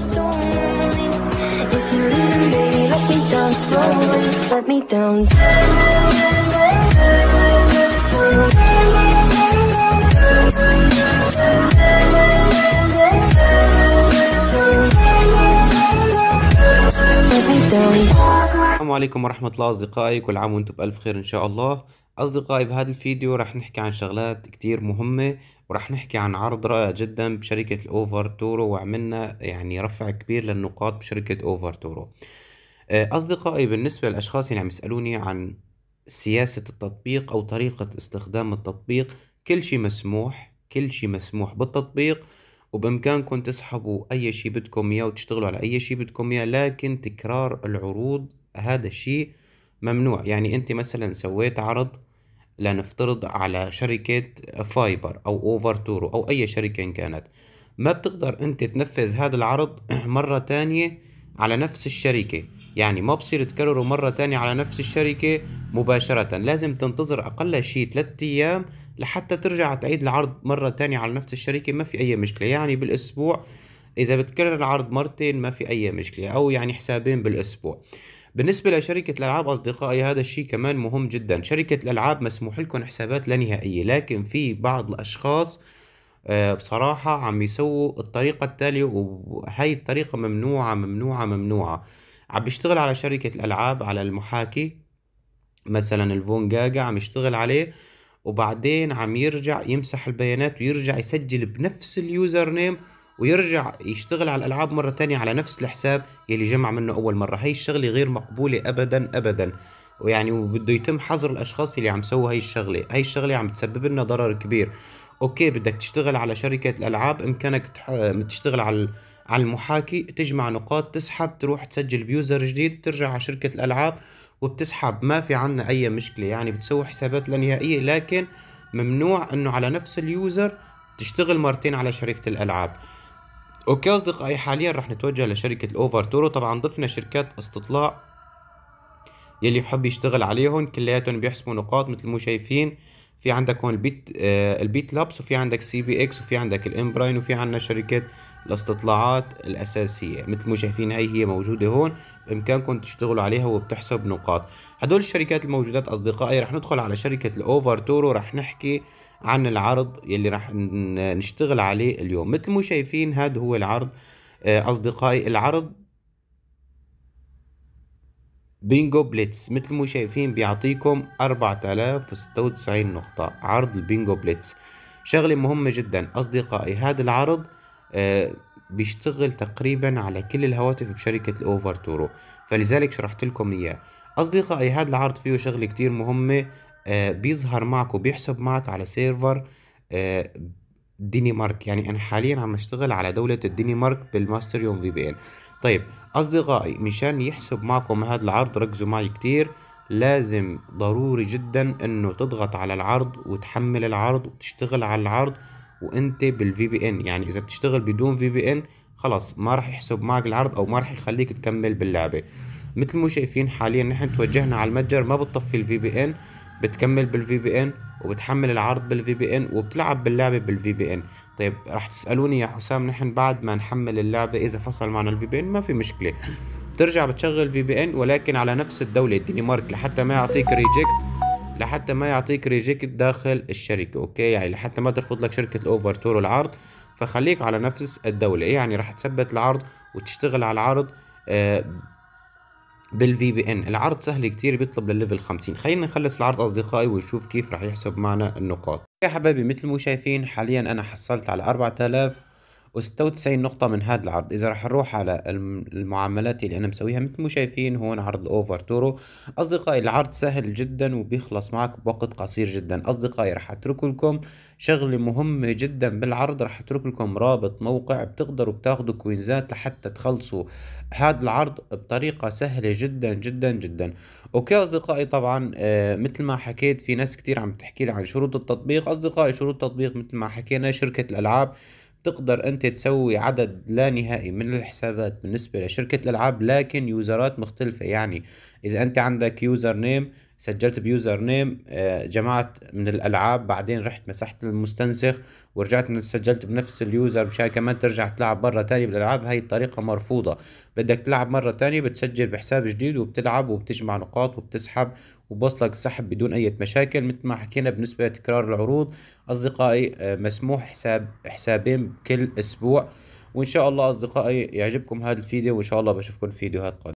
السلام عليكم ورحمة الله أصدقائي كل عام وأنتم بألف خير إن شاء الله أصدقائي بهذا الفيديو رح نحكي عن شغلات كتير مهمة وراح نحكي عن عرض رائع جدا بشركة الأوفر تورو وعملنا يعني رفع كبير للنقاط بشركة أوفر تورو آه، أصدقائي بالنسبة للأشخاص اللي عم يسألوني عن سياسة التطبيق أو طريقة استخدام التطبيق كل شيء مسموح كل شيء مسموح بالتطبيق وبإمكانكم تسحبوا أي شيء بدكم إياه وتشتغلوا على أي شيء بدكم إياه لكن تكرار العروض هذا الشيء ممنوع يعني أنت مثلا سويت عرض لنفترض على شركة فايبر أو أوفر تورو أو أي شركة إن كانت ما بتقدر أنت تنفذ هذا العرض مرة تانية على نفس الشركة يعني ما بصير تكرره مرة تانية على نفس الشركة مباشرة لازم تنتظر أقل شيء 3 أيام لحتى ترجع تعيد العرض مرة تانية على نفس الشركة ما في أي مشكلة يعني بالأسبوع إذا بتكرر العرض مرتين ما في أي مشكلة أو يعني حسابين بالأسبوع بالنسبة لشركة الألعاب أصدقائي هذا الشيء كمان مهم جدا شركة الألعاب مسموح لكم حسابات لا نهائية لكن في بعض الأشخاص آه، بصراحة عم يسووا الطريقة التالية وهي الطريقة ممنوعة ممنوعة ممنوعة عم بيشتغل على شركة الألعاب على المحاكي مثلا الفون جاجا عم يشتغل عليه وبعدين عم يرجع يمسح البيانات ويرجع يسجل بنفس اليوزر نيم ويرجع يشتغل على الألعاب مرة تانية على نفس الحساب يلي جمع منه أول مرة هي الشغلة غير مقبولة أبدا أبدا ويعني وبده يتم حظر الأشخاص اللي عم سووا هي الشغلة هي الشغلة عم تسبب لنا ضرر كبير أوكي بدك تشتغل على شركة الألعاب إمكانك تح... تشتغل على على المحاكي تجمع نقاط تسحب تروح تسجل بيوزر جديد ترجع على شركة الألعاب وبتسحب ما في عنا أي مشكلة يعني بتسوي حسابات لانهائية لكن ممنوع أنه على نفس اليوزر تشتغل مرتين على شركة الألعاب اوكي اصدقائي حاليا راح نتوجه لشركة الاوفر تورو طبعا ضفنا شركات استطلاع يلي بحب يشتغل عليهم كلياتهم بيحسبوا نقاط مثل ما شايفين في عندك هون البيت آه البيت لابس وفي عندك سي بي اكس وفي عندك الامبراين وفي عندنا شركه الاستطلاعات الاساسيه مثل ما شايفين هي هي موجوده هون بامكانكم تشتغلوا عليها وبتحسب نقاط هدول الشركات الموجودات اصدقائي رح ندخل على شركه الاوفر تورو رح نحكي عن العرض يلي رح نشتغل عليه اليوم مثل ما شايفين هذا هو العرض آه اصدقائي العرض بينجو بليتس مثل ما شايفين بيعطيكم 4096 نقطة عرض البينجو بليتس شغلة مهمة جدا أصدقائي هذا العرض آه بيشتغل تقريبا على كل الهواتف بشركة الأوفر تورو فلذلك شرحت لكم إياه أصدقائي هذا العرض فيه شغلة كتير مهمة آه بيظهر معك وبيحسب معك على سيرفر آه الدنمارك يعني انا حاليا عم اشتغل على دولة الدنمارك بالماستر يوم في بي ان طيب اصدقائي مشان يحسب معكم هذا العرض ركزوا معي كتير لازم ضروري جدا انه تضغط على العرض وتحمل العرض وتشتغل على العرض وانت بالفي بي ان يعني اذا بتشتغل بدون في بي ان خلاص ما راح يحسب معك العرض او ما راح يخليك تكمل باللعبة مثل ما شايفين حاليا نحن توجهنا على المتجر ما بتطفي الفي بي ان بتكمل بالفي بي ان وبتحمل العرض بالفي بي ان وبتلعب باللعبة بالفي بي ان طيب راح تسألوني يا حسام نحن بعد ما نحمل اللعبة إذا فصل معنا الفي بي ان ما في مشكلة بترجع بتشغل في بي ان ولكن على نفس الدولة الدنمارك لحتى ما يعطيك ريجكت لحتى ما يعطيك ريجكت داخل الشركة اوكي يعني لحتى ما ترفض لك شركة الاوفر تور العرض فخليك على نفس الدولة يعني راح تثبت العرض وتشتغل على العرض آه، بالفي بي ان العرض سهل كتير بيطلب للليفل 50 خلينا نخلص العرض اصدقائي ونشوف كيف رح يحسب معنا النقاط يا حبايبي مثل ما شايفين حاليا انا حصلت على 4000 و96 نقطة من هذا العرض إذا راح نروح على المعاملات اللي أنا مسويها مثل ما شايفين هون عرض الأوفر تورو أصدقائي العرض سهل جدا وبيخلص معك بوقت قصير جدا أصدقائي راح أترك لكم شغلة مهمة جدا بالعرض راح أترك لكم رابط موقع بتقدروا بتاخدوا كوينزات لحتى تخلصوا هذا العرض بطريقة سهلة جدا جدا جدا أوكي أصدقائي طبعا آه مثل ما حكيت في ناس كتير عم تحكي لي عن شروط التطبيق أصدقائي شروط التطبيق مثل ما حكينا شركة الألعاب تقدر أنت تسوي عدد لا نهائي من الحسابات بالنسبة لشركة الألعاب لكن يوزرات مختلفة يعني إذا أنت عندك يوزر نيم سجلت بيوزر نيم آه، جمعت من الالعاب بعدين رحت مسحت المستنسخ ورجعت سجلت بنفس اليوزر مشان كمان ترجع تلعب مره ثانيه بالالعاب هاي الطريقه مرفوضه بدك تلعب مره ثانيه بتسجل بحساب جديد وبتلعب وبتجمع نقاط وبتسحب وبوصلك السحب بدون اي مشاكل مثل ما حكينا بالنسبه لتكرار العروض اصدقائي آه، مسموح حساب حسابين كل اسبوع وان شاء الله اصدقائي يعجبكم هذا الفيديو وان شاء الله بشوفكم في فيديوهات قادمه